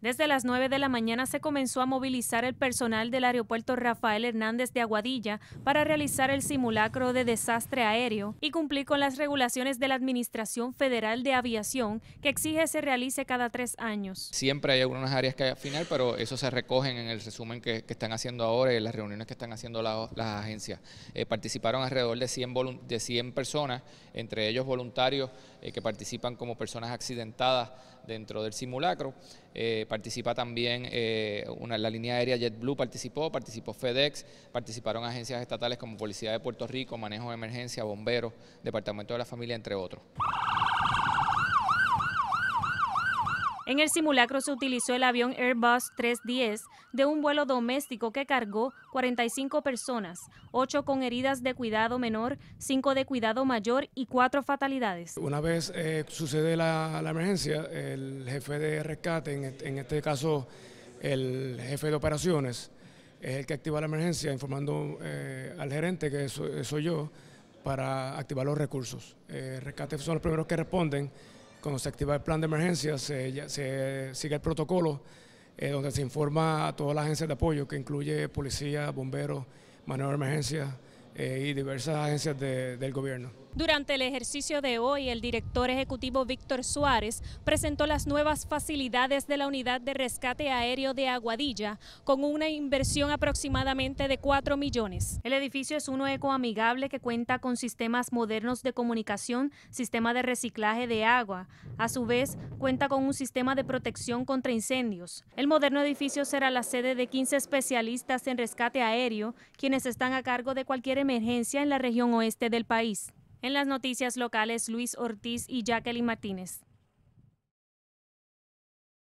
Desde las 9 de la mañana se comenzó a movilizar el personal del aeropuerto Rafael Hernández de Aguadilla para realizar el simulacro de desastre aéreo y cumplir con las regulaciones de la Administración Federal de Aviación que exige se realice cada tres años. Siempre hay algunas áreas que hay al final, pero eso se recogen en el resumen que, están haciendo ahora y en las reuniones que están haciendo las agencias. Eh, participaron alrededor de 100, personas, entre ellos voluntarios eh, que participan como personas accidentadas dentro del simulacro. Eh, participa también eh, una, la línea aérea JetBlue participó, participó FedEx, participaron agencias estatales como Policía de Puerto Rico, Manejo de Emergencia, Bomberos, Departamento de la Familia, entre otros. En el simulacro se utilizó el avión Airbus 310 de un vuelo doméstico que cargó 45 personas, 8 con heridas de cuidado menor, 5 de cuidado mayor y 4 fatalidades. Una vez eh, sucede la, emergencia, el jefe de rescate, en, este caso el jefe de operaciones, es el que activa la emergencia, informando eh, al gerente, que soy, yo, para activar los recursos. Eh, rescate son los primeros que responden cuando se activa el plan de emergencia, se, sigue el protocolo eh, donde se informa a todas las agencias de apoyo, que incluye policía, bomberos, manejo de emergencia, eh, y diversas agencias del gobierno. Durante el ejercicio de hoy, el director ejecutivo Víctor Suárez presentó las nuevas facilidades de la unidad de rescate aéreo de Aguadilla, con una inversión aproximadamente de 4 millones. El edificio es uno ecoamigable que cuenta con sistemas modernos de comunicación, sistema de reciclaje de agua. A su vez, cuenta con un sistema de protección contra incendios. El moderno edificio será la sede de 15 especialistas en rescate aéreo, quienes están a cargo de cualquier emergencia en la región oeste del país. En las noticias locales, Luis Ortiz y Jacqueline Martínez.